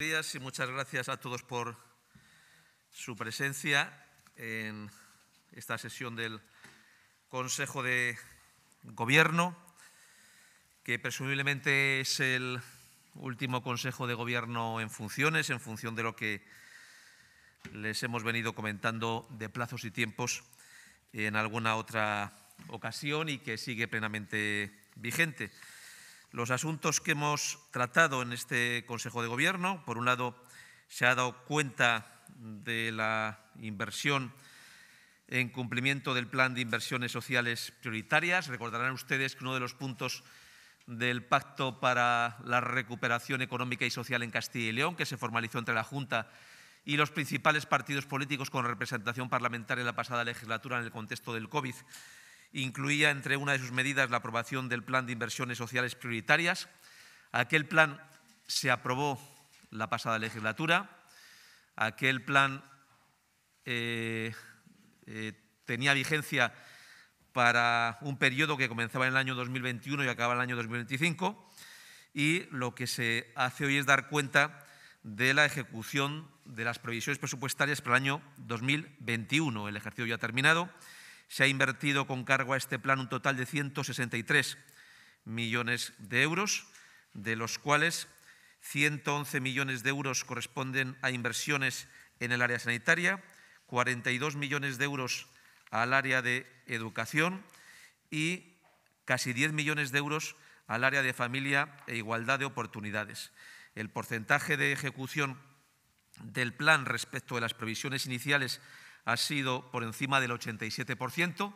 días y muchas gracias a todos por su presencia en esta sesión del Consejo de Gobierno, que presumiblemente es el último Consejo de Gobierno en funciones, en función de lo que les hemos venido comentando de plazos y tiempos en alguna otra ocasión y que sigue plenamente vigente los asuntos que hemos tratado en este Consejo de Gobierno. Por un lado, se ha dado cuenta de la inversión en cumplimiento del Plan de Inversiones Sociales Prioritarias. Recordarán ustedes que uno de los puntos del Pacto para la Recuperación Económica y Social en Castilla y León, que se formalizó entre la Junta y los principales partidos políticos con representación parlamentaria en la pasada legislatura en el contexto del COVID, incluía entre una de sus medidas la aprobación del Plan de Inversiones Sociales Prioritarias. Aquel plan se aprobó la pasada legislatura. Aquel plan eh, eh, tenía vigencia para un periodo que comenzaba en el año 2021 y acababa en el año 2025. Y lo que se hace hoy es dar cuenta de la ejecución de las previsiones presupuestarias para el año 2021. El ejercicio ya ha terminado se ha invertido con cargo a este plan un total de 163 millones de euros, de los cuales 111 millones de euros corresponden a inversiones en el área sanitaria, 42 millones de euros al área de educación y casi 10 millones de euros al área de familia e igualdad de oportunidades. El porcentaje de ejecución del plan respecto de las previsiones iniciales ha sido por encima del 87%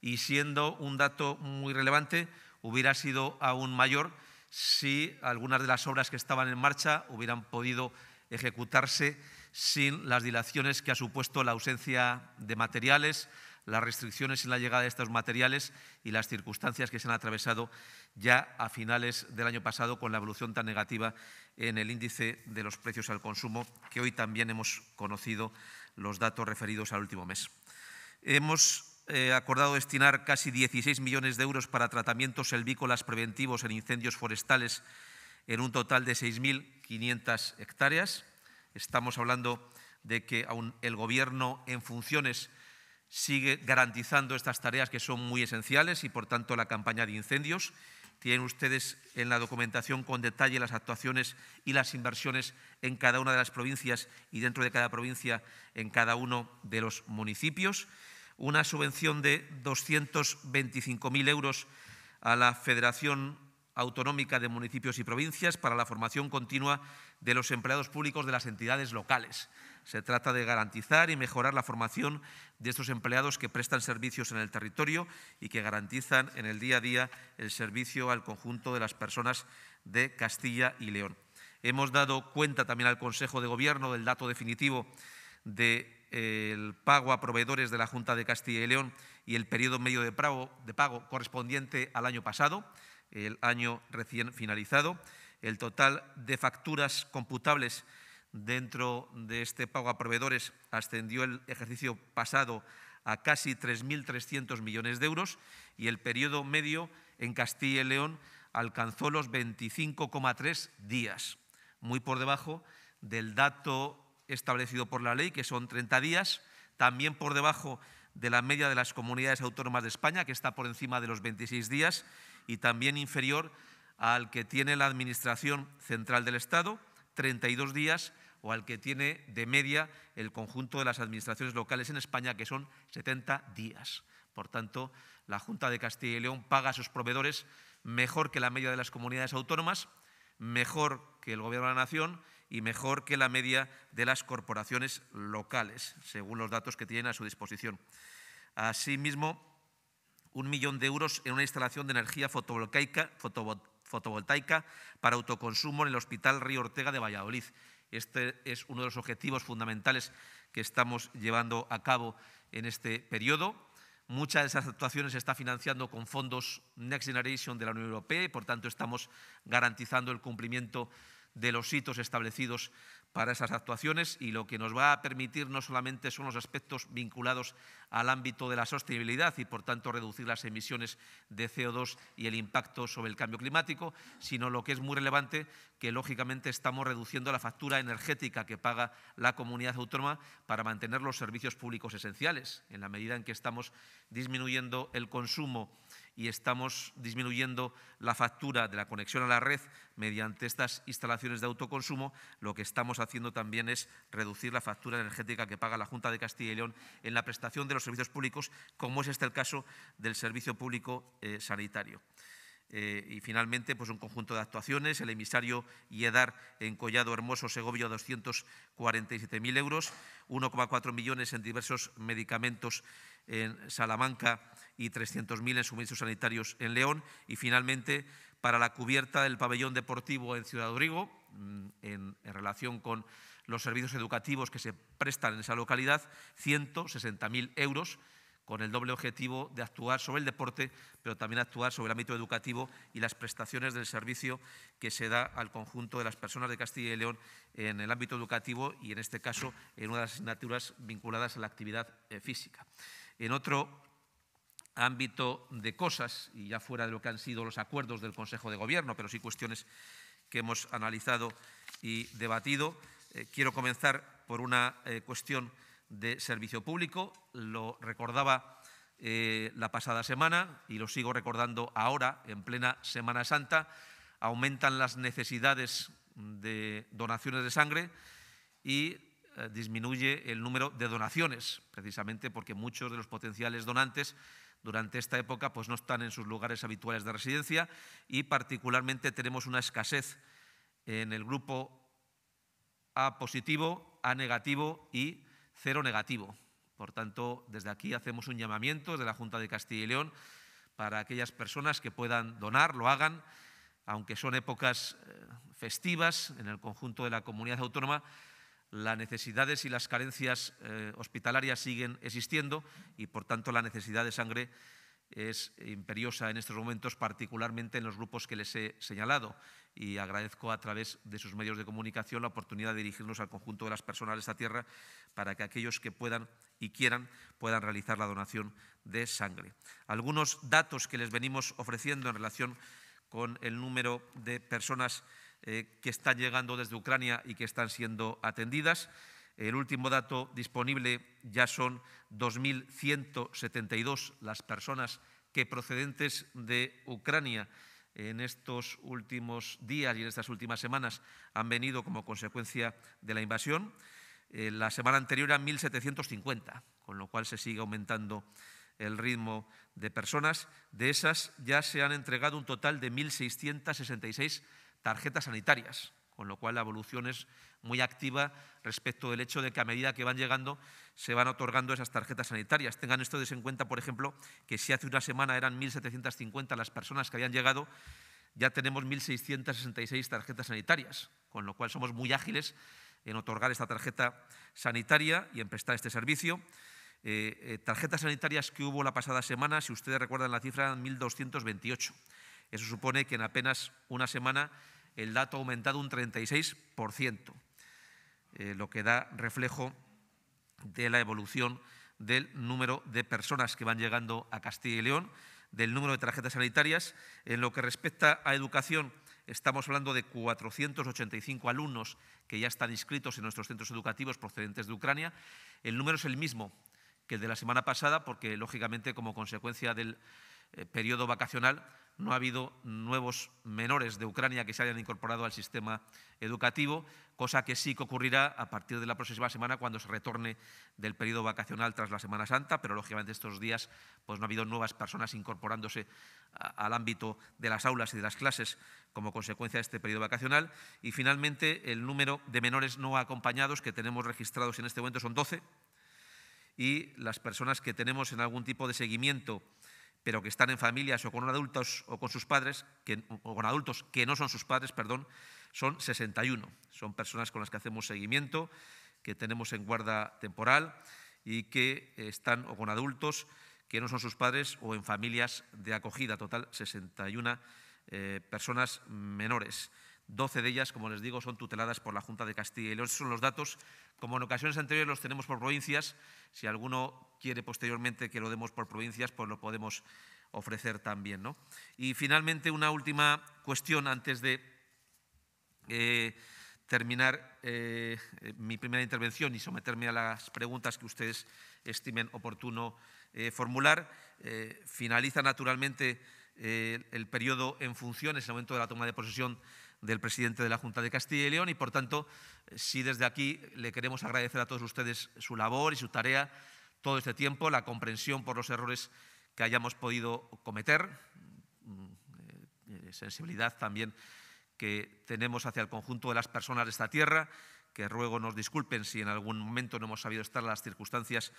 y siendo un dato muy relevante, hubiera sido aún mayor si algunas de las obras que estaban en marcha hubieran podido ejecutarse sin las dilaciones que ha supuesto la ausencia de materiales, las restricciones en la llegada de estos materiales y las circunstancias que se han atravesado ya a finales del año pasado con la evolución tan negativa en el índice de los precios al consumo que hoy también hemos conocido los datos referidos al último mes. Hemos eh, acordado destinar casi 16 millones de euros para tratamientos selvícolas preventivos en incendios forestales en un total de 6.500 hectáreas. Estamos hablando de que aún el Gobierno en funciones sigue garantizando estas tareas que son muy esenciales y, por tanto, la campaña de incendios tienen ustedes en la documentación con detalle las actuaciones y las inversiones en cada una de las provincias y dentro de cada provincia en cada uno de los municipios. Una subvención de 225.000 euros a la Federación Autonómica de Municipios y Provincias para la formación continua de los empleados públicos de las entidades locales. Se trata de garantizar y mejorar la formación de estos empleados que prestan servicios en el territorio y que garantizan en el día a día el servicio al conjunto de las personas de Castilla y León. Hemos dado cuenta también al Consejo de Gobierno del dato definitivo del de, eh, pago a proveedores de la Junta de Castilla y León y el periodo medio de pago correspondiente al año pasado, el año recién finalizado. El total de facturas computables dentro de este pago a proveedores ascendió el ejercicio pasado a casi 3.300 millones de euros y el periodo medio en Castilla y León alcanzó los 25,3 días, muy por debajo del dato establecido por la ley, que son 30 días, también por debajo de la media de las comunidades autónomas de España, que está por encima de los 26 días, y también inferior al que tiene la Administración Central del Estado, 32 días, o al que tiene de media el conjunto de las administraciones locales en España, que son 70 días. Por tanto, la Junta de Castilla y León paga a sus proveedores mejor que la media de las comunidades autónomas, mejor que el Gobierno de la Nación y mejor que la media de las corporaciones locales, según los datos que tienen a su disposición. Asimismo, un millón de euros en una instalación de energía fotovoltaica, fotovoltaica para autoconsumo en el Hospital Río Ortega de Valladolid. Este es uno de los objetivos fundamentales que estamos llevando a cabo en este periodo. Muchas de esas actuaciones se está financiando con fondos Next Generation de la Unión Europea y, por tanto, estamos garantizando el cumplimiento de los hitos establecidos para esas actuaciones y lo que nos va a permitir no solamente son los aspectos vinculados al ámbito de la sostenibilidad y por tanto reducir las emisiones de CO2 y el impacto sobre el cambio climático, sino lo que es muy relevante que lógicamente estamos reduciendo la factura energética que paga la comunidad autónoma para mantener los servicios públicos esenciales, en la medida en que estamos disminuyendo el consumo y estamos disminuyendo la factura de la conexión a la red mediante estas instalaciones de autoconsumo, lo que estamos haciendo también es reducir la factura energética que paga la Junta de Castilla y León en la prestación de los servicios públicos, como es este el caso del servicio público eh, sanitario. Eh, y finalmente, pues un conjunto de actuaciones, el emisario IEDAR en Collado Hermoso, Segovia, 247.000 euros, 1,4 millones en diversos medicamentos en Salamanca y 300.000 en suministros sanitarios en León. Y finalmente, para la cubierta del pabellón deportivo en Ciudad Rodrigo, Mm, en, relación con los servicios educativos que se prestan en esa localidad, 160.000 euros, con el doble objetivo de actuar sobre el deporte, pero también actuar sobre el ámbito educativo y las prestaciones del servicio que se da al conjunto de las personas de Castilla y León en el ámbito educativo y, en este caso, en una de las asignaturas vinculadas a la actividad eh, física. En otro ámbito de cosas, y ya fuera de lo que han sido los acuerdos del Consejo de Gobierno, pero sí cuestiones que hemos analizado y debatido. Eh, quiero comenzar por una eh, cuestión de servicio público. Lo recordaba eh, la pasada semana y lo sigo recordando ahora, en plena Semana Santa. Aumentan las necesidades de donaciones de sangre y disminuye el número de donaciones, precisamente porque muchos de los potenciales donantes durante esta época pues no están en sus lugares habituales de residencia y particularmente tenemos una escasez en el grupo A positivo, A negativo y cero negativo. Por tanto, desde aquí hacemos un llamamiento de la Junta de Castilla y León para aquellas personas que puedan donar, lo hagan, aunque son épocas eh, festivas en el conjunto de la comunidad autónoma, las necesidades y las carencias eh, hospitalarias siguen existiendo y, por tanto, la necesidad de sangre es imperiosa en estos momentos, particularmente en los grupos que les he señalado. Y agradezco a través de sus medios de comunicación la oportunidad de dirigirnos al conjunto de las personas de esta tierra para que aquellos que puedan y quieran puedan realizar la donación de sangre. Algunos datos que les venimos ofreciendo en relación con el número de personas eh, que están llegando desde Ucrania y que están siendo atendidas. El último dato disponible ya son 2.172 las personas que procedentes de Ucrania en estos últimos días y en estas últimas semanas han venido como consecuencia de la invasión. Eh, la semana anterior eran 1.750, con lo cual se sigue aumentando el ritmo de personas. De esas ya se han entregado un total de 1.666 tarjetas sanitarias, con lo cual la evolución es muy activa respecto del hecho de que a medida que van llegando se van otorgando esas tarjetas sanitarias. Tengan esto en cuenta, por ejemplo, que si hace una semana eran 1.750 las personas que habían llegado, ya tenemos 1.666 tarjetas sanitarias, con lo cual somos muy ágiles en otorgar esta tarjeta sanitaria y en prestar este servicio. Eh, eh, tarjetas sanitarias que hubo la pasada semana, si ustedes recuerdan la cifra, 1.228. Eso supone que en apenas una semana el dato ha aumentado un 36%, eh, lo que da reflejo de la evolución del número de personas que van llegando a Castilla y León, del número de tarjetas sanitarias. En lo que respecta a educación, estamos hablando de 485 alumnos que ya están inscritos en nuestros centros educativos procedentes de Ucrania. El número es el mismo que el de la semana pasada, porque lógicamente como consecuencia del eh, periodo vacacional no ha habido nuevos menores de Ucrania que se hayan incorporado al sistema educativo, cosa que sí que ocurrirá a partir de la próxima semana cuando se retorne del periodo vacacional tras la Semana Santa, pero lógicamente estos días pues, no ha habido nuevas personas incorporándose al ámbito de las aulas y de las clases como consecuencia de este periodo vacacional. Y finalmente, el número de menores no acompañados que tenemos registrados en este momento son 12 y las personas que tenemos en algún tipo de seguimiento pero que están en familias o con adultos o con sus padres, que, o con adultos que no son sus padres, perdón, son 61. Son personas con las que hacemos seguimiento, que tenemos en guarda temporal y que están o con adultos que no son sus padres o en familias de acogida. Total, 61 eh, personas menores. 12 de ellas, como les digo, son tuteladas por la Junta de Castilla y León. son los datos, como en ocasiones anteriores los tenemos por provincias. Si alguno quiere posteriormente que lo demos por provincias, pues lo podemos ofrecer también. Y finalmente, una última cuestión antes de eh, terminar eh, eh, mi primera intervención y someterme a las preguntas que ustedes estimen oportuno formular. finaliza naturalmente el periodo en funciones, el momento de la toma de posesión del presidente de la Junta de Castilla y León y, por tanto, eh, sí desde aquí le queremos agradecer a todos ustedes su labor y su tarea todo este tiempo, la comprensión por los errores que hayamos podido cometer, mm, eh, eh, sensibilidad también que tenemos hacia el conjunto de las personas de esta tierra, que ruego nos disculpen si en algún momento no hemos sabido estar las circunstancias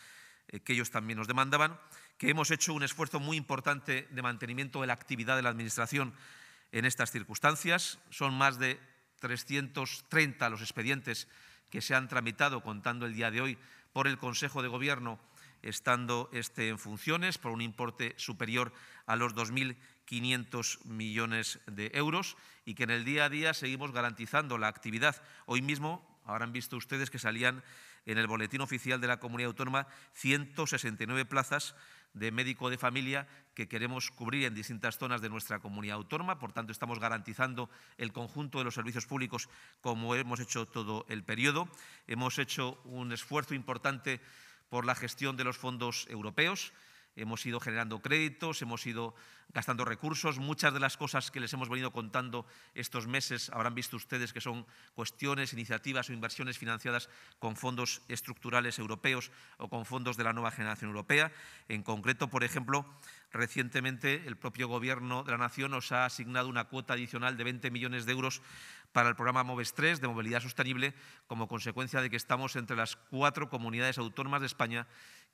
que ellos también nos demandaban, que hemos hecho un esfuerzo muy importante de mantenimiento de la actividad de la Administración en estas circunstancias. Son más de 330 los expedientes que se han tramitado, contando el día de hoy, por el Consejo de Gobierno, estando este en funciones, por un importe superior a los 2.500 millones de euros y que en el día a día seguimos garantizando la actividad. Hoy mismo habrán visto ustedes que salían en el Boletín Oficial de la Comunidad Autónoma 169 plazas de médico de familia que queremos cubrir en distintas zonas de nuestra comunidad autónoma. Por tanto, estamos garantizando el conjunto de los servicios públicos como hemos hecho todo el periodo. Hemos hecho un esfuerzo importante por la gestión de los fondos europeos hemos ido generando créditos, hemos ido gastando recursos. Muchas de las cosas que les hemos venido contando estos meses habrán visto ustedes que son cuestiones, iniciativas o inversiones financiadas con fondos estructurales europeos o con fondos de la nueva generación europea. En concreto, por ejemplo, recientemente el propio Gobierno de la Nación nos ha asignado una cuota adicional de 20 millones de euros para el programa MOVES 3 de movilidad sostenible como consecuencia de que estamos entre las cuatro comunidades autónomas de España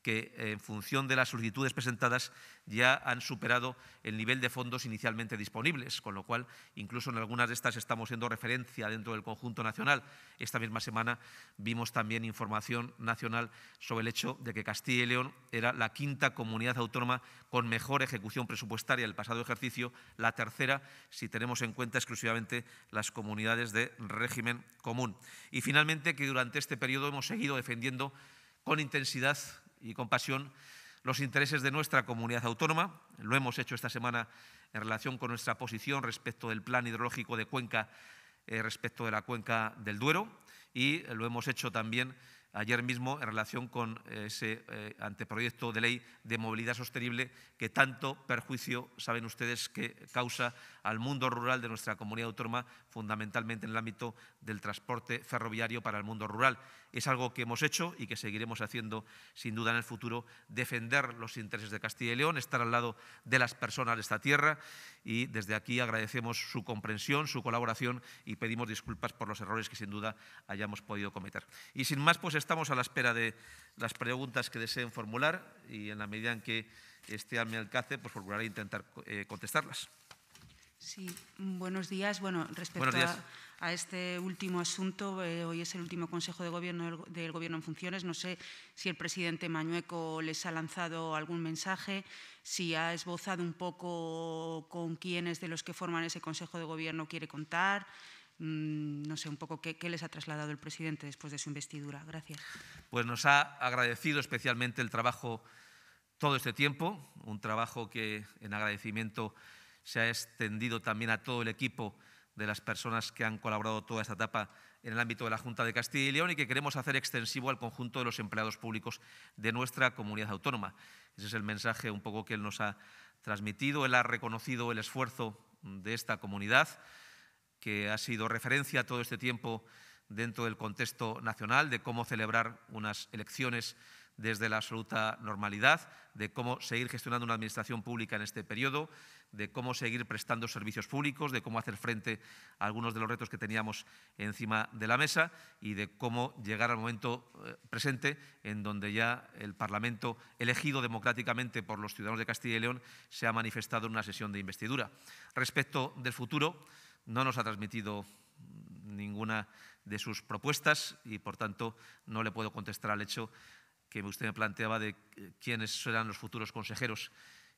que eh, en función de las solicitudes presentadas ya han superado el nivel de fondos inicialmente disponibles, con lo cual incluso en algunas de estas estamos siendo referencia dentro del conjunto nacional. Esta misma semana vimos también información nacional sobre el hecho de que Castilla y León era la quinta comunidad autónoma con mejor ejecución presupuestaria el pasado ejercicio, la tercera si tenemos en cuenta exclusivamente las comunidades de régimen común. Y finalmente que durante este periodo hemos seguido defendiendo con intensidad y con pasión los intereses de nuestra comunidad autónoma. Lo hemos hecho esta semana en relación con nuestra posición respecto del plan hidrológico de Cuenca, eh, respecto de la cuenca del Duero, y lo hemos hecho también ayer mismo en relación con ese eh, anteproyecto de ley de movilidad sostenible que tanto perjuicio, saben ustedes, que causa al mundo rural de nuestra comunidad autónoma, fundamentalmente en el ámbito del transporte ferroviario para el mundo rural. Es algo que hemos hecho y que seguiremos haciendo sin duda en el futuro, defender los intereses de Castilla y León, estar al lado de las personas de esta tierra y desde aquí agradecemos su comprensión, su colaboración y pedimos disculpas por los errores que sin duda hayamos podido cometer. Y sin más, pues estamos a la espera de las preguntas que deseen formular y en la medida en que esté a mi alcance, pues procuraré intentar eh, contestarlas. Sí, buenos días. Bueno, respecto A, este último asunto, eh, hoy es el último Consejo de Gobierno del, del, Gobierno en funciones. No sé si el presidente Mañueco les ha lanzado algún mensaje, si ha esbozado un poco con quiénes de los que forman ese Consejo de Gobierno quiere contar, Mm, no sé un poco qué, les ha trasladado el presidente después de su investidura. Gracias. Pues nos ha agradecido especialmente el trabajo todo este tiempo, un trabajo que en agradecimiento se ha extendido también a todo el equipo de las personas que han colaborado toda esta etapa en el ámbito de la Junta de Castilla y León y que queremos hacer extensivo al conjunto de los empleados públicos de nuestra comunidad autónoma. Ese es el mensaje un poco que él nos ha transmitido. Él ha reconocido el esfuerzo de esta comunidad que ha sido referencia todo este tiempo dentro del contexto nacional, de cómo celebrar unas elecciones desde la absoluta normalidad, de cómo seguir gestionando una administración pública en este periodo, de cómo seguir prestando servicios públicos, de cómo hacer frente a algunos de los retos que teníamos encima de la mesa y de cómo llegar al momento eh, presente en donde ya el Parlamento, elegido democráticamente por los ciudadanos de Castilla y León, se ha manifestado en una sesión de investidura. Respecto del futuro, no nos ha transmitido ninguna de sus propuestas y, por tanto, no le puedo contestar al hecho que usted me planteaba de eh, quiénes serán los futuros consejeros.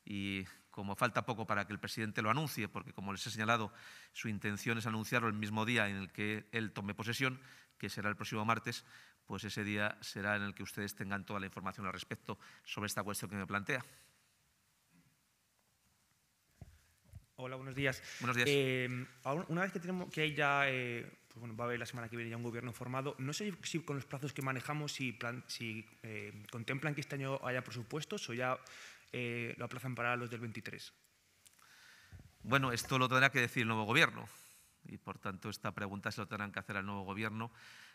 Y como falta poco para que el presidente lo anuncie, porque como les he señalado, su intención es anunciarlo el mismo día en el que él tome posesión, que será el próximo martes, pues ese día será en el que ustedes tengan toda la información al respecto sobre esta cuestión que me plantea. Hola, buenos días. Buenos días. Em, una vez que, tenemos, que hay ya, eh, pues bueno, va a haber la semana que viene ya un gobierno formado, no sé si con los plazos que manejamos, si, em, contemplan que este año haya presupuestos o ya eh, lo aplazan para los del 23. Bueno, esto lo tendrá que decir el nuevo gobierno y por tanto esta pregunta se lo tendrán que hacer al nuevo gobierno,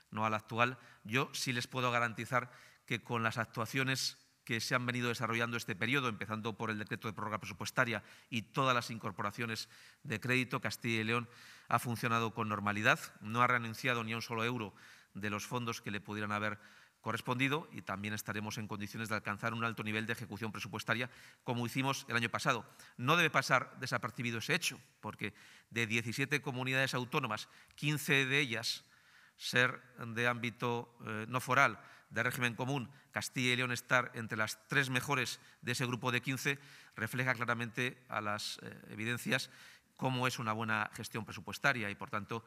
no al actual. Yo sí les puedo garantizar que con las actuaciones que se han venido desarrollando este periodo, empezando por el decreto de prórroga presupuestaria y todas las incorporaciones de crédito, Castilla y León ha funcionado con normalidad, no ha renunciado ni un solo euro de los fondos que le pudieran haber correspondido y también estaremos en condiciones de alcanzar un alto nivel de ejecución presupuestaria como hicimos el año pasado. No debe pasar desapercibido ese hecho, porque de 17 comunidades autónomas, 15 de ellas ser de ámbito eh, no foral, de régimen común, Castilla y León estar entre las tres mejores de ese grupo de 15, refleja claramente a las eh, evidencias cómo es una buena gestión presupuestaria y, por tanto,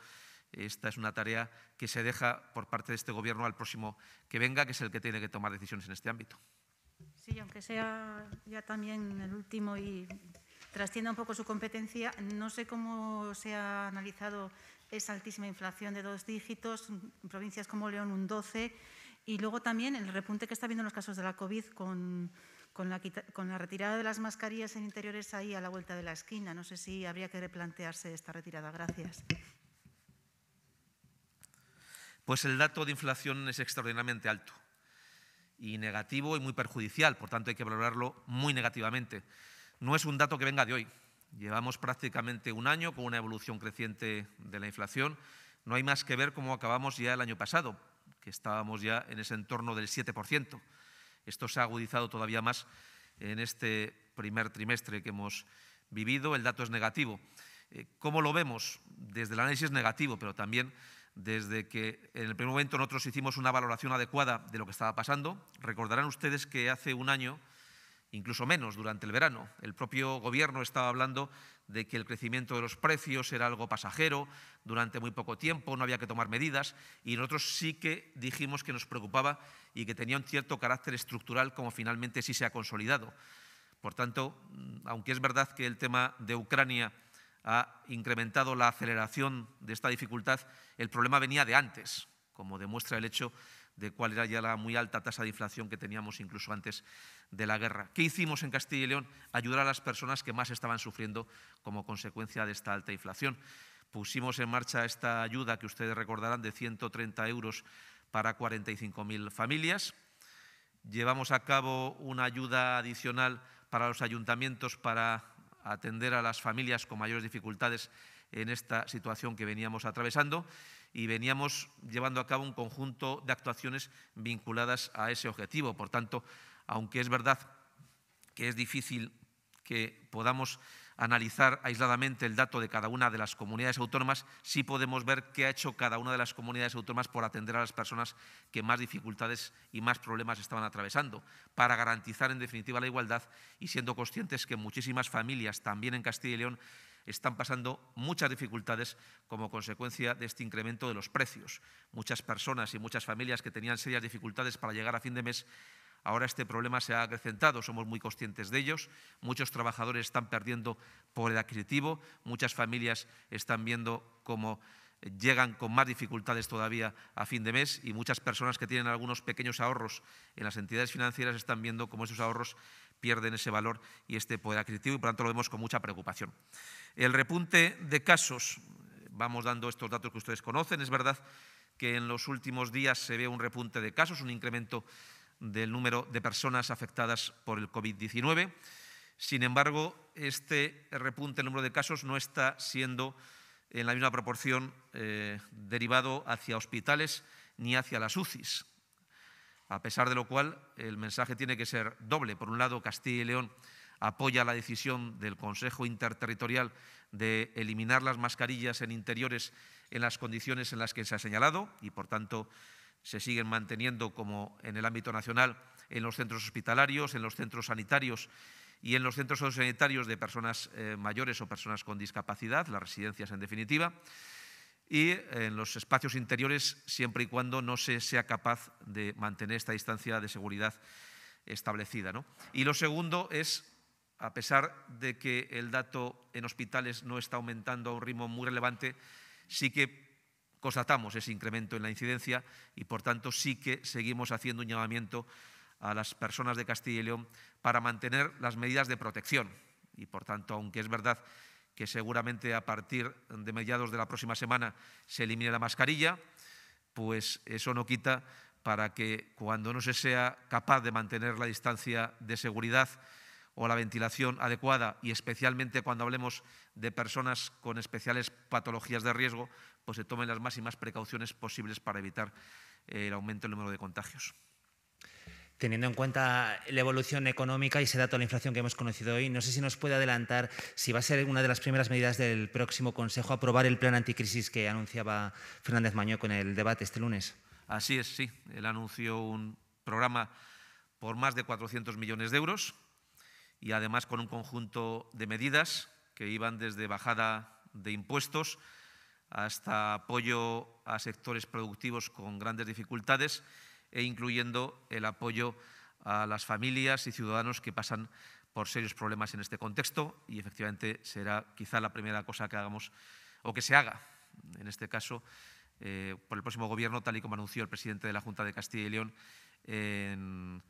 esta es una tarea que se deja por parte de este Gobierno al próximo que venga, que es el que tiene que tomar decisiones en este ámbito. Sí, aunque sea ya también el último y trascienda un poco su competencia, no sé cómo se ha analizado esa altísima inflación de dos dígitos, en provincias como León un 12 y luego también el repunte que está viendo en los casos de la COVID con, la, con, la, retirada de las mascarillas en interiores ahí a la vuelta de la esquina. No sé si habría que replantearse esta retirada. Gracias. Pues el dato de inflación es extraordinariamente alto y negativo y muy perjudicial, por tanto hay que valorarlo muy negativamente. No es un dato que venga de hoy. Llevamos prácticamente un año con una evolución creciente de la inflación. No hay más que ver cómo acabamos ya el año pasado, que estábamos ya en ese entorno del 7%. Esto se ha agudizado todavía más en este primer trimestre que hemos vivido. El dato es negativo. Eh, ¿Cómo lo vemos? Desde el análisis negativo, pero también desde que en el primer momento nosotros hicimos una valoración adecuada de lo que estaba pasando. Recordarán ustedes que hace un año incluso menos durante el verano. El propio gobierno estaba hablando de que el crecimiento de los precios era algo pasajero, durante muy poco tiempo, no había que tomar medidas y nosotros sí que dijimos que nos preocupaba y que tenía un cierto carácter estructural como finalmente sí se ha consolidado. Por tanto, mm, aunque es verdad que el tema de Ucrania ha incrementado la aceleración de esta dificultad, el problema venía de antes, como demuestra el hecho de cuál era ya la muy alta tasa de inflación que teníamos incluso antes de la guerra. ¿Qué hicimos en Castilla y León? Ayudar a las personas que más estaban sufriendo como consecuencia de esta alta inflación. Pusimos en marcha esta ayuda que ustedes recordarán de 130 euros para 45.000 familias. Llevamos a cabo una ayuda adicional para los ayuntamientos para atender a las familias con mayores dificultades en esta situación que veníamos atravesando y veníamos llevando a cabo un conjunto de actuaciones vinculadas a ese objetivo. Por tanto, aunque es verdad que es difícil que podamos analizar aisladamente el dato de cada una de las comunidades autónomas, sí podemos ver qué ha hecho cada una de las comunidades autónomas por atender a las personas que más dificultades y más problemas estaban atravesando, para garantizar en definitiva la igualdad y siendo conscientes que muchísimas familias, también en Castilla y León, están pasando muchas dificultades como consecuencia de este incremento de los precios. Muchas personas y muchas familias que tenían serias dificultades para llegar a fin de mes Ahora este problema se ha acrecentado, somos muy conscientes de ellos. Muchos trabajadores están perdiendo el adquisitivo, muchas familias están viendo cómo llegan con más dificultades todavía a fin de mes y muchas personas que tienen algunos pequeños ahorros en las entidades financieras están viendo cómo esos ahorros pierden ese valor y este poder adquisitivo y por tanto lo vemos con mucha preocupación. El repunte de casos, vamos dando estos datos que ustedes conocen, es verdad que en los últimos días se ve un repunte de casos, un incremento del número de personas afectadas por el COVID-19. Sin embargo, este repunte, el número de casos, no está siendo en la misma proporción eh, derivado hacia hospitales ni hacia las UCIs a pesar de lo cual el mensaje tiene que ser doble. Por un lado, Castilla y León apoya la decisión del Consejo Interterritorial de eliminar las mascarillas en interiores en las condiciones en las que se ha señalado y, por tanto, se siguen manteniendo como en el ámbito nacional en los centros hospitalarios, en los centros sanitarios y en los centros sanitarios de personas eh, mayores o personas con discapacidad, las residencias en definitiva y eh, en los espacios interiores siempre y cuando no se sea capaz de mantener esta distancia de seguridad establecida. Y lo segundo es, a pesar de que el dato en hospitales no está aumentando a un ritmo muy relevante, sí que constatamos ese incremento en la incidencia y, por tanto, sí que seguimos haciendo un llamamiento a las personas de Castilla y León para mantener las medidas de protección. Y, por tanto, aunque es verdad que seguramente a partir de mediados de la próxima semana se elimine la mascarilla, pues eso no quita para que cuando no se sea capaz de mantener la distancia de seguridad o la ventilación adecuada y especialmente cuando hablemos de personas con especiales patologías de riesgo, pues se tomen las máximas precauciones posibles para evitar el aumento del número de contagios teniendo en cuenta la evolución económica y ese dato de la inflación que hemos conocido hoy, no sé si nos puede adelantar si va a ser una de las primeras medidas del próximo Consejo aprobar el plan anticrisis que anunciaba Fernández Mañó con el debate este lunes. Así es, sí. Él anunció un programa por más de 400 millones de euros y además con un conjunto de medidas que iban desde bajada de impuestos hasta apoyo a sectores productivos con grandes dificultades e incluyendo el apoyo a las familias y ciudadanos que pasan por serios problemas en este contexto y efectivamente será quizá la primera cosa que hagamos o que se haga, en este caso, eh, por el próximo gobierno, tal y como anunció el presidente de la Junta de Castilla y León en,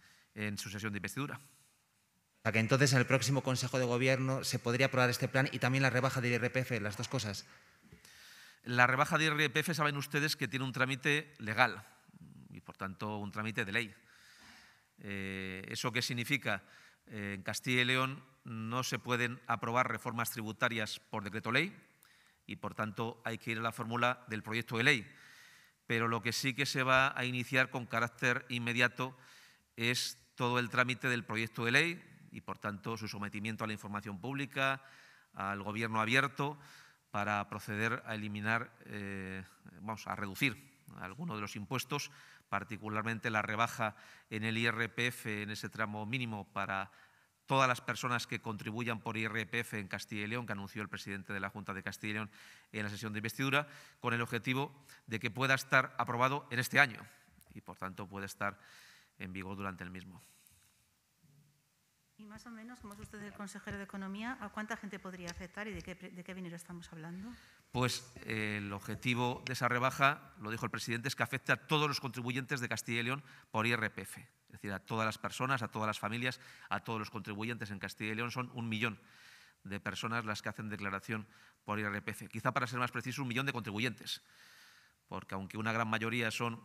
su sesión de investidura. que entonces en el próximo Consejo de Gobierno se podría aprobar este plan y también la rebaja del IRPF, las dos cosas. La rebaja del IRPF saben ustedes que tiene un trámite legal y por tanto un trámite de ley. Eh, ¿Eso qué significa? Eh, en Castilla y León no se pueden aprobar reformas tributarias por decreto ley y por tanto hay que ir a la fórmula del proyecto de ley. Pero lo que sí que se va a iniciar con carácter inmediato es todo el trámite del proyecto de ley y por tanto su sometimiento a la información pública, al gobierno abierto, para proceder a eliminar, eh, vamos, a reducir algunos de los impuestos particularmente la rebaja en el IRPF, en ese tramo mínimo para todas las personas que contribuyan por IRPF en Castilla y León, que anunció el presidente de la Junta de Castilla y León en la sesión de investidura, con el objetivo de que pueda estar aprobado en este año y, por tanto, pueda estar en vigor durante el mismo. Y más o menos, como es usted el consejero de Economía, ¿a cuánta gente podría afectar y de qué, dinero estamos hablando? Pues eh, el objetivo de esa rebaja, lo dijo el presidente, es que afecte a todos los contribuyentes de Castilla y León por IRPF. Es decir, a todas las personas, a todas las familias, a todos los contribuyentes en Castilla y León son un millón de personas las que hacen declaración por IRPF. Quizá para ser más preciso, un millón de contribuyentes, porque aunque una gran mayoría son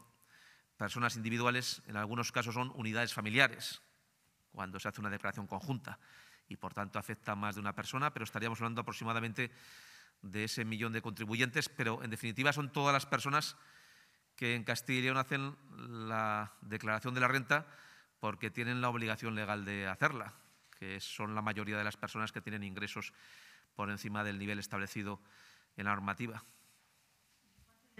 personas individuales, en algunos casos son unidades familiares cuando se hace una declaración conjunta y por tanto afecta a más de una persona, pero estaríamos hablando aproximadamente de ese millón de contribuyentes, pero en definitiva son todas las personas que en Castilla y León hacen la declaración de la renta porque tienen la obligación legal de hacerla, que son la mayoría de las personas que tienen ingresos por encima del nivel establecido en la normativa.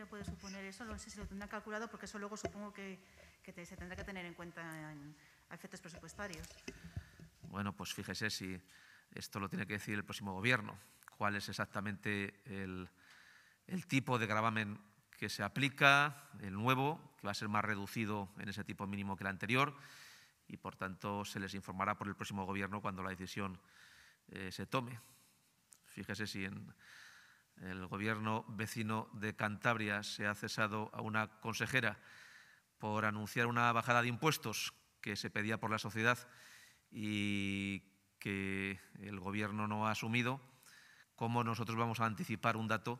puede suponer eso? No sé si lo tendrán calculado porque eso luego supongo que, que se tendrá que tener en cuenta en, efectos presupuestarios? Bueno, pues fíjese si esto lo tiene que decir el próximo gobierno, cuál es exactamente el, tipo de gravamen que se aplica, el nuevo, que va a ser más reducido en ese tipo mínimo que el anterior, y por tanto se les informará por el próximo gobierno cuando la decisión eh, se tome. Fíjese si en el gobierno vecino de Cantabria se ha cesado a una consejera por anunciar una bajada de impuestos que se pedía por la sociedad y que el Gobierno no ha asumido, ¿cómo nosotros vamos a anticipar un dato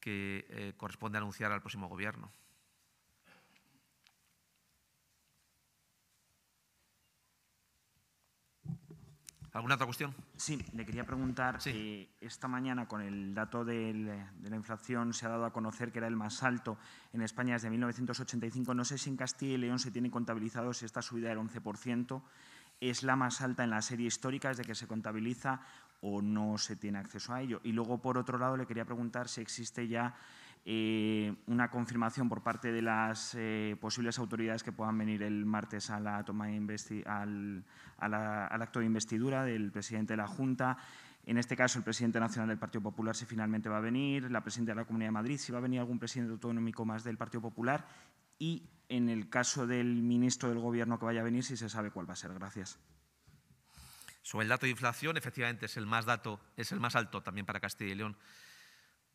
que eh, corresponde anunciar al próximo Gobierno? ¿Alguna otra cuestión? Sí, le quería preguntar, eh, esta mañana con el dato de la inflación se ha dado a conocer que era el más alto en España desde 1985. No sé si en Castilla y León se tiene contabilizado si esta subida del 11% es la más alta en la serie histórica desde que se contabiliza o no se tiene acceso a ello. Y luego, por otro lado, le quería preguntar si existe ya eh, una confirmación por parte de las eh, posibles autoridades que puedan venir el martes a la toma de al, al acto de investidura del presidente de la Junta. En este caso, el presidente nacional del Partido Popular, si finalmente va a venir, la presidenta de la Comunidad de Madrid, si va a venir algún presidente autonómico más del Partido Popular y, en el caso del ministro del Gobierno que vaya a venir, si se sabe cuál va a ser. Gracias. Sobre el dato de inflación, efectivamente es el más, dato, es el más alto también para Castilla y León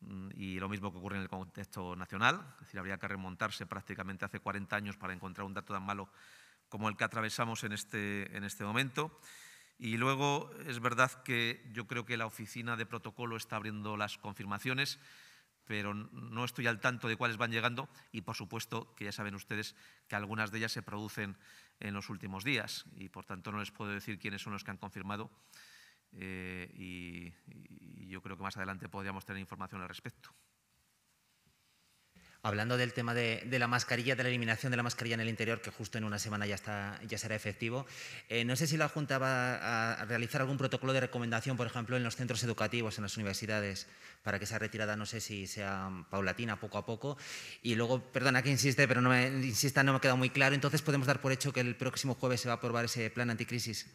Mm, y lo mismo que ocurre en el contexto nacional, es decir, habría que remontarse prácticamente hace 40 años para encontrar un dato tan malo como el que atravesamos en este, en este momento. Y luego es verdad que yo creo que la oficina de protocolo está abriendo las confirmaciones, pero no estoy al tanto de cuáles van llegando y por supuesto que ya saben ustedes que algunas de ellas se producen en los últimos días y por tanto no les puedo decir quiénes son los que han confirmado eh, y, yo creo que más adelante podríamos tener información al respecto. Hablando del tema de, la mascarilla, de la eliminación de la mascarilla en el interior, que justo en una semana ya, está, ya será efectivo, eh, no sé si la Junta va a realizar algún protocolo de recomendación, por ejemplo, en los centros educativos, en las universidades, para que esa retirada, no sé si sea paulatina, poco a poco. Y luego, perdona que insiste, pero no me, insista, no me ha quedado muy claro. Entonces, podemos dar por hecho que el próximo jueves se va a aprobar ese plan anticrisis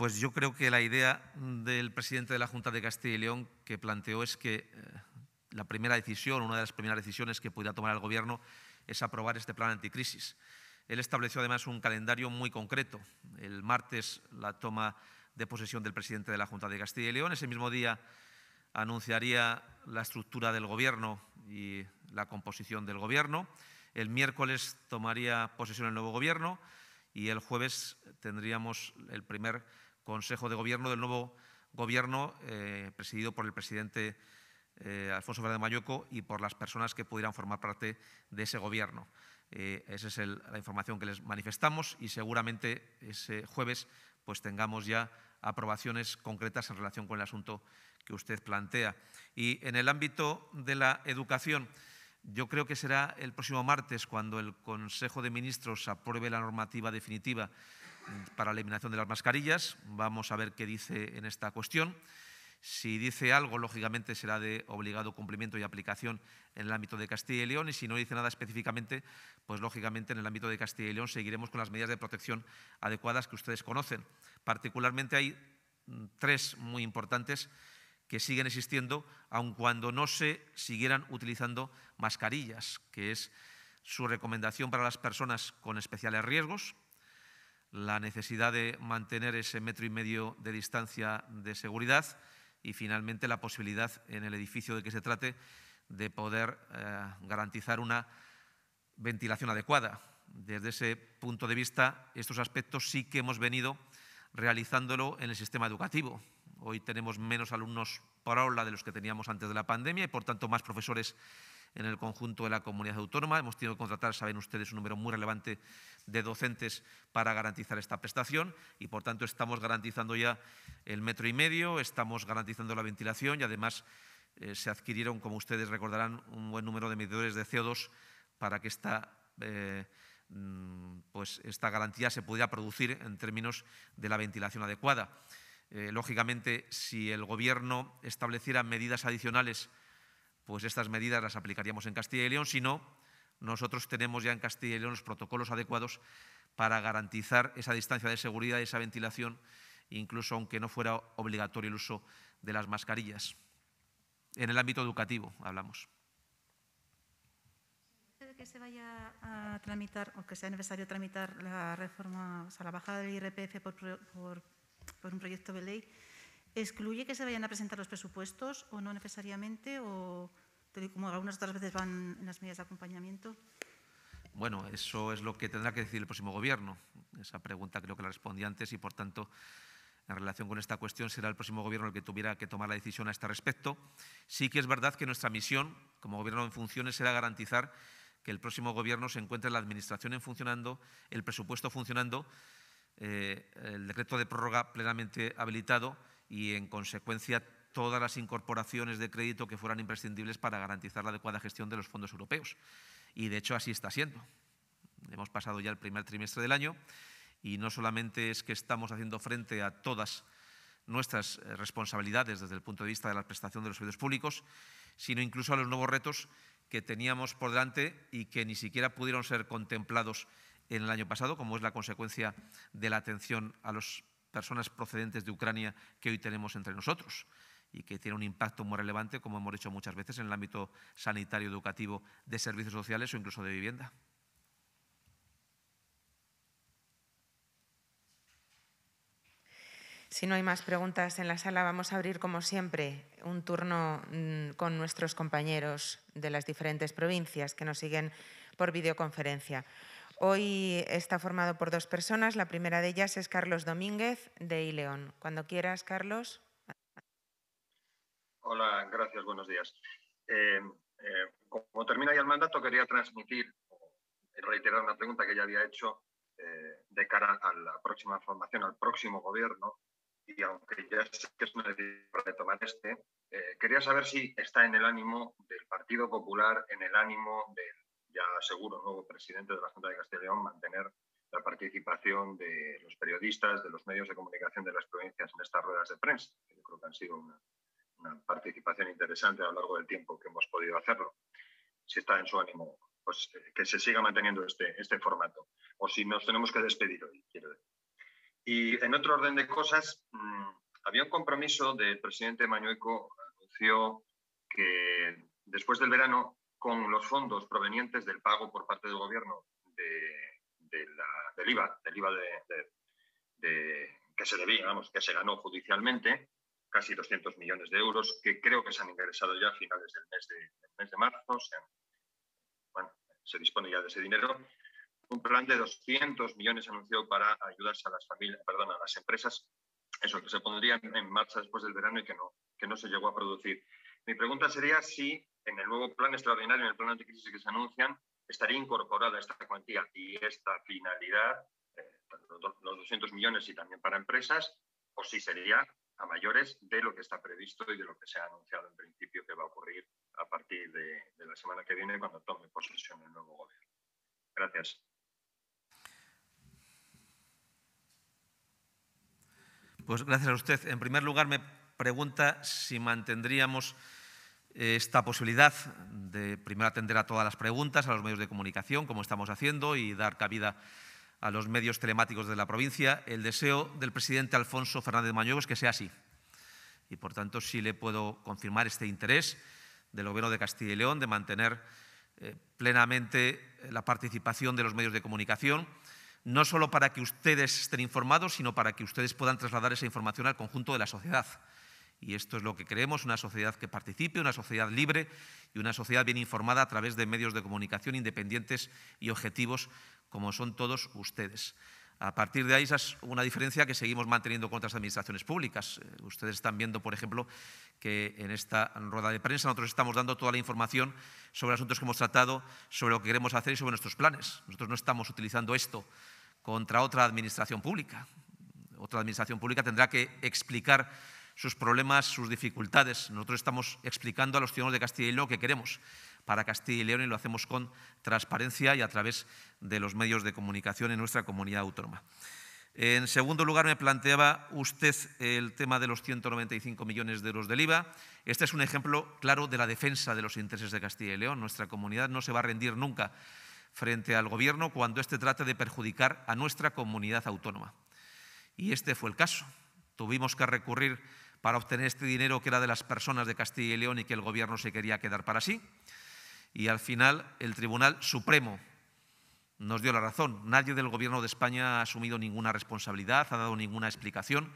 pues yo creo que la idea del presidente de la Junta de Castilla y León que planteó es que eh, la primera decisión, una de las primeras decisiones que pudiera tomar el Gobierno es aprobar este plan anticrisis. Él estableció además un calendario muy concreto. El martes la toma de posesión del presidente de la Junta de Castilla y León. Ese mismo día anunciaría la estructura del Gobierno y la composición del Gobierno. El miércoles tomaría posesión el nuevo Gobierno y el jueves tendríamos el primer Consejo de Gobierno del nuevo Gobierno, eh, presidido por el presidente eh, Alfonso Verde Mayoco y por las personas que pudieran formar parte de ese Gobierno. Eh, esa es la información que les manifestamos y seguramente ese jueves pues tengamos ya aprobaciones concretas en relación con el asunto que usted plantea. Y en el ámbito de la educación, yo creo que será el próximo martes cuando el Consejo de Ministros apruebe la normativa definitiva para la eliminación de las mascarillas. Vamos a ver qué dice en esta cuestión. Si dice algo, lógicamente será de obligado cumplimiento y aplicación en el ámbito de Castilla y León y si no dice nada específicamente, pues lógicamente en el ámbito de Castilla y León seguiremos con las medidas de protección adecuadas que ustedes conocen. Particularmente hay mm, tres muy importantes que siguen existiendo, aun cuando no se siguieran utilizando mascarillas, que es su recomendación para las personas con especiales riesgos, la necesidad de mantener ese metro y medio de distancia de seguridad y finalmente la posibilidad en el edificio de que se trate de poder eh, garantizar una ventilación adecuada. Desde ese punto de vista, estos aspectos sí que hemos venido realizándolo en el sistema educativo. Hoy tenemos menos alumnos por aula de los que teníamos antes de la pandemia y, por tanto, más profesores en el conjunto de la comunidad autónoma. Hemos tenido que contratar, saben ustedes, un número muy relevante de docentes para garantizar esta prestación y, por tanto, estamos garantizando ya el metro y medio, estamos garantizando la ventilación y, además, eh, se adquirieron, como ustedes recordarán, un buen número de medidores de CO2 para que esta... Eh, mm, pues esta garantía se pudiera producir en términos de la ventilación adecuada. Eh, lógicamente, si el Gobierno estableciera medidas adicionales pues estas medidas las aplicaríamos en Castilla y León, si no, nosotros tenemos ya en Castilla y León los protocolos adecuados para garantizar esa distancia de seguridad, esa ventilación, incluso aunque no fuera obligatorio el uso de las mascarillas. En el ámbito educativo hablamos. que se vaya a tramitar o que sea necesario tramitar la reforma, o sea, la bajada del IRPF por un proyecto de ley, ¿Excluye que se vayan a presentar los presupuestos o no necesariamente? ¿O como algunas otras veces van en las medidas de acompañamiento? Bueno, eso es lo que tendrá que decir el próximo gobierno. Esa pregunta creo que la respondí antes y, por tanto, en relación con esta cuestión será el próximo gobierno el que tuviera que tomar la decisión a este respecto. Sí que es verdad que nuestra misión como gobierno en funciones será garantizar que el próximo gobierno se encuentre la administración en funcionando, el presupuesto funcionando, eh, el decreto de prórroga plenamente habilitado y, en consecuencia, todas las incorporaciones de crédito que fueran imprescindibles para garantizar la adecuada gestión de los fondos europeos. Y, de hecho, así está siendo. Hemos pasado ya el primer trimestre del año y no solamente es que estamos haciendo frente a todas nuestras eh, responsabilidades desde el punto de vista de la prestación de los servicios públicos, sino incluso a los nuevos retos que teníamos por delante y que ni siquiera pudieron ser contemplados en el año pasado, como es la consecuencia de la atención a los personas procedentes de Ucrania que hoy tenemos entre nosotros y que tiene un impacto muy relevante, como hemos dicho muchas veces, en el ámbito sanitario, educativo, de servicios sociales o incluso de vivienda. Si no hay más preguntas en la sala, vamos a abrir, como siempre, un turno mm, con nuestros compañeros de las diferentes provincias que nos siguen por videoconferencia. Hoy está formado por dos personas. La primera de ellas es Carlos Domínguez de Ileón. Cuando quieras, Carlos. Hola, gracias, buenos días. Eh, eh, como termina ya el mandato, quería transmitir, y reiterar una pregunta que ya había hecho eh, de cara a la próxima formación, al próximo gobierno, y aunque ya sé que es una decisión de tomar este, quería saber si está en el ánimo del Partido Popular, en el ánimo del ya seguro nuevo presidente de la Junta de Castilla y León, mantener la participación de los periodistas, de los medios de comunicación de las provincias en estas ruedas de prensa, creo que han sido una, participación interesante a lo largo del tiempo que hemos podido hacerlo. Si está en su ánimo, pues eh, que se siga manteniendo este, este formato, o si nos tenemos que despedir hoy, quiero decir. Y en otro orden de cosas, mm, había un compromiso del presidente Mañueco, anunció que después del verano con los fondos provenientes del pago por parte del gobierno de, del IVA, del IVA que se que se ganó judicialmente, casi 200 millones de euros, que creo que se han ingresado ya a finales del mes de, marzo, bueno, se dispone ya de ese dinero. Un plan de 200 millones anunciado para ayudarse a las familias, perdón, a las empresas, eso que se pondría en marcha después del verano y que no, que no se llegó a producir. Mi pregunta sería si en el nuevo plan extraordinario, en el plan de crisis que se anuncian, estaría incorporada esta cuantía y esta finalidad, eh, los 200 millones y también para empresas, o si sería a mayores de lo que está previsto y de lo que se ha anunciado en principio que va a ocurrir a partir de, de la semana que viene cuando tome posesión el nuevo gobierno. Gracias. Pues gracias a usted. En primer lugar, me pregunta si mantendríamos esta posibilidad de primero atender a todas las preguntas, a los medios de comunicación, como estamos haciendo, y dar cabida a los medios telemáticos de la provincia, el deseo del presidente Alfonso Fernández Mañuevo es que sea así. Y por tanto, sí le puedo confirmar este interés del Gobierno de Castilla y León de mantener eh, plenamente la participación de los medios de comunicación, no solo para que ustedes estén informados, sino para que ustedes puedan trasladar esa información al conjunto de la sociedad. Y esto es lo que creemos, una sociedad que participe, una sociedad libre y una sociedad bien informada a través de medios de comunicación independientes y objetivos, como son todos ustedes. A partir de ahí, esa es una diferencia que seguimos manteniendo con otras administraciones públicas. Eh, ustedes están viendo, por ejemplo, que en esta rueda de prensa nosotros estamos dando toda la información sobre asuntos que hemos tratado, sobre lo que queremos hacer y sobre nuestros planes. Nosotros no estamos utilizando esto contra otra administración pública. Otra administración pública tendrá que explicar sus problemas, sus dificultades. Nosotros estamos explicando a los ciudadanos de Castilla y León lo que queremos para Castilla y León y lo hacemos con transparencia y a través de los medios de comunicación en nuestra comunidad autónoma. En segundo lugar, me planteaba usted el tema de los 195 millones de euros del IVA. Este es un ejemplo claro de la defensa de los intereses de Castilla y León. Nuestra comunidad no se va a rendir nunca frente al Gobierno cuando éste trate de perjudicar a nuestra comunidad autónoma. Y este fue el caso. Tuvimos que recurrir para obtener este dinero que era de las personas de Castilla y León y que el gobierno se quería quedar para sí. Y al final el Tribunal Supremo nos dio la razón. Nadie del gobierno de España ha asumido ninguna responsabilidad, ha dado ninguna explicación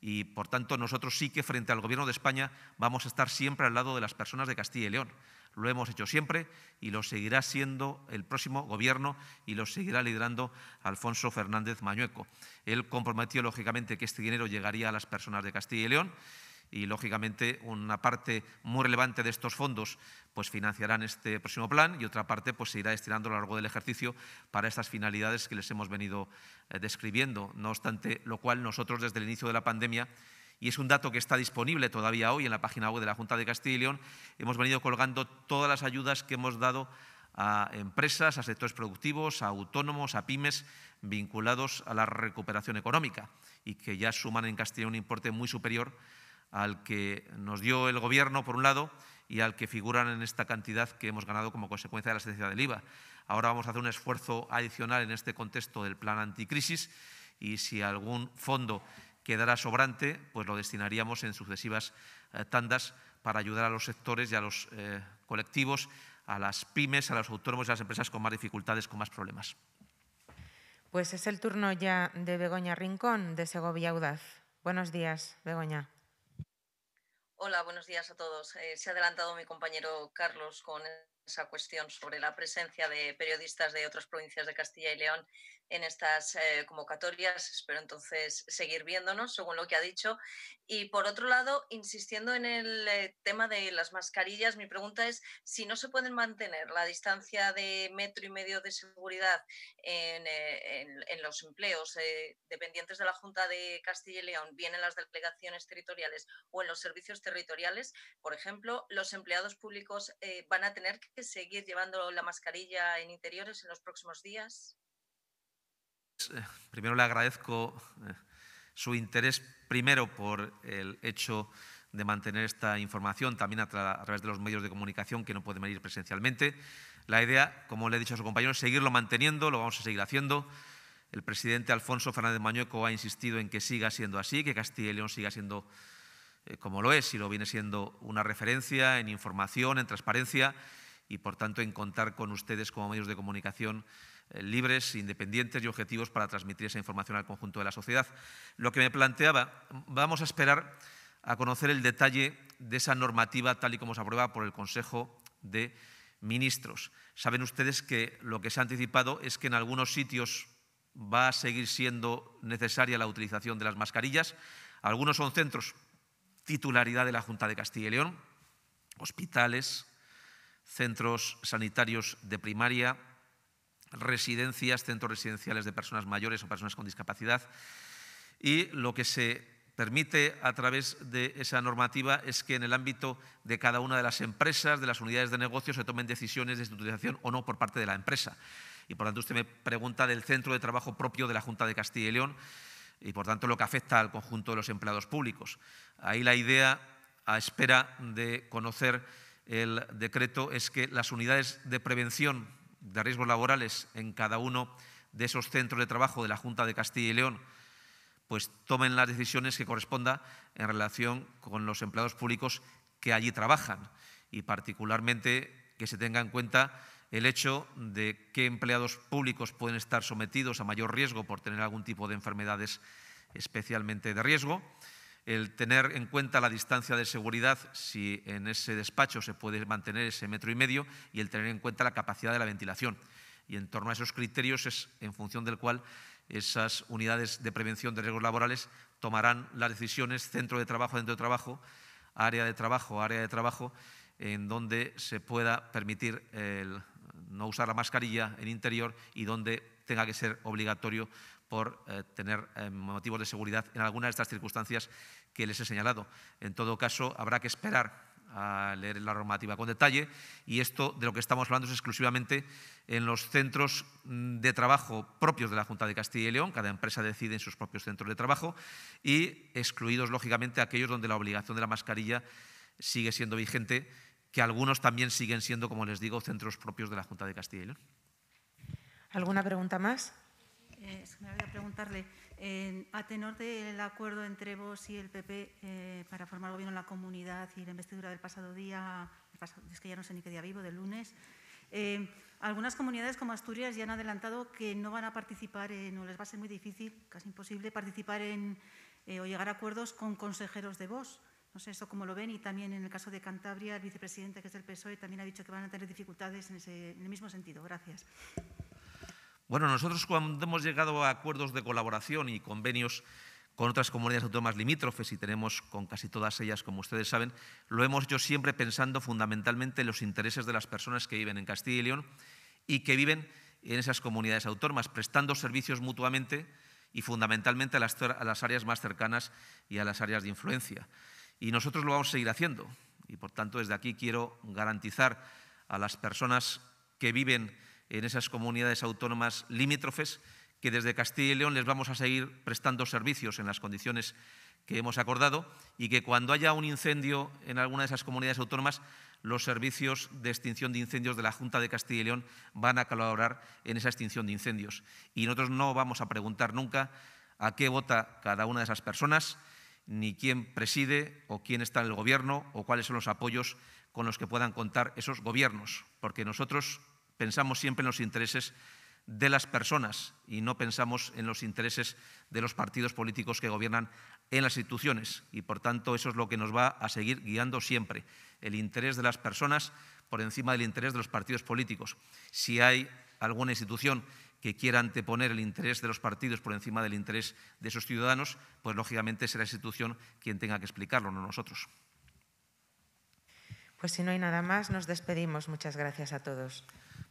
y por tanto nosotros sí que frente al gobierno de España vamos a estar siempre al lado de las personas de Castilla y León. Lo hemos hecho siempre y lo seguirá siendo el próximo gobierno y lo seguirá liderando Alfonso Fernández Mañueco. Él comprometió, lógicamente, que este dinero llegaría a las personas de Castilla y León y lógicamente una parte muy relevante de estos fondos pues financiarán este próximo plan y otra parte pues se irá destinando a lo largo del ejercicio para estas finalidades que les hemos venido eh, describiendo. No obstante, lo cual nosotros desde el inicio de la pandemia y es un dato que está disponible todavía hoy en la página web de la Junta de Castilla y León, hemos venido colgando todas las ayudas que hemos dado a empresas, a sectores productivos, a autónomos, a pymes vinculados a la recuperación económica y que ya suman en Castilla un importe muy superior al que nos dio el Gobierno, por un lado, y al que figuran en esta cantidad que hemos ganado como consecuencia de la asistencia del IVA. Ahora vamos a hacer un esfuerzo adicional en este contexto del plan anticrisis y si algún fondo quedara sobrante, pues lo destinaríamos en sucesivas eh, tandas para ayudar a los sectores y a los eh, colectivos, a las pymes, a los autónomos y a las empresas con más dificultades, con más problemas. Pues es el turno ya de Begoña Rincón, de Segovia Audaz. Buenos días, Begoña. Hola, buenos días a todos. Eh, se ha adelantado mi compañero Carlos con esa cuestión sobre la presencia de periodistas de otras provincias de Castilla y León en estas eh, convocatorias. Espero entonces seguir viéndonos, según lo que ha dicho. Y por otro lado, insistiendo en el eh, tema de las mascarillas, mi pregunta es si no se pueden mantener la distancia de metro y medio de seguridad en eh, los empleos dependientes de la Junta de Castilla y León, bien en las delegaciones territoriales o en los servicios territoriales, por ejemplo, los empleados públicos van a tener que seguir llevando la mascarilla en interiores en los próximos días. Eh, primero le agradezco eh, su interés, primero por el hecho de mantener esta información también a, través de los medios de comunicación que no pueden venir presencialmente. La idea, como le he dicho a su compañero, es seguirlo manteniendo, lo vamos a seguir haciendo. El presidente Alfonso Fernández Mañueco ha insistido en que siga siendo así, que Castilla y León siga siendo eh, como lo es y lo viene siendo una referencia en información, en transparencia y, por tanto, en contar con ustedes como medios de comunicación eh, libres, independientes y objetivos para transmitir esa información al conjunto de la sociedad. Lo que me planteaba, vamos a esperar a conocer el detalle de esa normativa tal y como se aprueba por el Consejo de Ministros. Saben ustedes que lo que se ha anticipado es que en algunos sitios va a seguir siendo necesaria la utilización de las mascarillas. Algunos son centros titularidad de la Junta de Castilla y León, hospitales, centros sanitarios de primaria, residencias, centros residenciales de personas mayores o personas con discapacidad. Y lo que se permite a través de esa normativa es que en el ámbito de cada una de las empresas, de las unidades de negocio, se tomen decisiones de estructuración o no por parte de la empresa. Y por tanto usted me pregunta del centro de trabajo propio de la Junta de Castilla y León y por tanto lo que afecta al conjunto de los empleados públicos. Ahí la idea, a espera de conocer el decreto, es que las unidades de prevención de riesgos laborales en cada uno de esos centros de trabajo de la Junta de Castilla y León, pues tomen las decisiones que corresponda en relación con los empleados públicos que allí trabajan y particularmente que se tenga en cuenta el hecho de que empleados públicos pueden estar sometidos a mayor riesgo por tener algún tipo de enfermedades especialmente de riesgo el tener en cuenta la distancia de seguridad, si en ese despacho se puede mantener ese metro y medio, y el tener en cuenta la capacidad de la ventilación. Y en torno a esos criterios es en función del cual esas unidades de prevención de riesgos laborales tomarán las decisiones centro de trabajo, centro de trabajo, área de trabajo, área de trabajo, en donde se pueda permitir no usar la mascarilla en interior y donde tenga que ser obligatorio por eh, tener eh, motivos de seguridad en alguna de estas circunstancias que les he señalado. En todo caso, habrá que esperar a leer la normativa con detalle y esto de lo que estamos hablando es exclusivamente en los centros mm, de trabajo propios de la Junta de Castilla y León, cada empresa decide en sus propios centros de trabajo y excluidos lógicamente aquellos donde la obligación de la mascarilla sigue siendo vigente, que algunos también siguen siendo, como les digo, centros propios de la Junta de Castilla y León. ¿Alguna pregunta más? Eh, voy me preguntarle, a tenor del acuerdo entre vos y el PP eh, para formar gobierno en la comunidad y la investidura del pasado día, es que ya no sé ni qué día vivo, del lunes, eh, algunas comunidades como Asturias ya han adelantado que no van a participar, o les va a ser muy difícil, casi imposible, participar en, eh, o llegar a acuerdos con consejeros de vos. No sé eso cómo lo ven y también en el caso de Cantabria, el vicepresidente que es del PSOE también ha dicho que van a tener dificultades en, en el mismo sentido. Gracias. Bueno, nosotros cuando hemos llegado a acuerdos de colaboración y convenios con otras comunidades autónomas limítrofes y tenemos con casi todas ellas, como ustedes saben, lo hemos hecho siempre pensando fundamentalmente en los intereses de las personas que viven en Castilla y León y que viven en esas comunidades autónomas, prestando servicios mutuamente y fundamentalmente a las, áreas más cercanas y a las áreas de influencia. Y nosotros lo vamos a seguir haciendo. Y por tanto, desde aquí quiero garantizar a las personas que viven en esas comunidades autónomas limítrofes que desde Castilla y León les vamos a seguir prestando servicios en las condiciones que hemos acordado y que cuando haya un incendio en alguna de esas comunidades autónomas, los servicios de extinción de incendios de la Junta de Castilla y León van a colaborar en esa extinción de incendios. Y nosotros no vamos a preguntar nunca a qué vota cada una de esas personas, ni quién preside o quién está en el gobierno o cuáles son los apoyos con los que puedan contar esos gobiernos, porque nosotros pensamos siempre en los intereses de las personas y no pensamos en los intereses de los partidos políticos que gobiernan en las instituciones. Y por tanto, eso es lo que nos va a seguir guiando siempre, el interés de las personas por encima del interés de los partidos políticos. Si hay alguna institución que quiera anteponer el interés de los partidos por encima del interés de sus ciudadanos, pues lógicamente será la institución quien tenga que explicarlo, no nosotros. Pues si no hay nada más, nos despedimos. Muchas gracias a todos.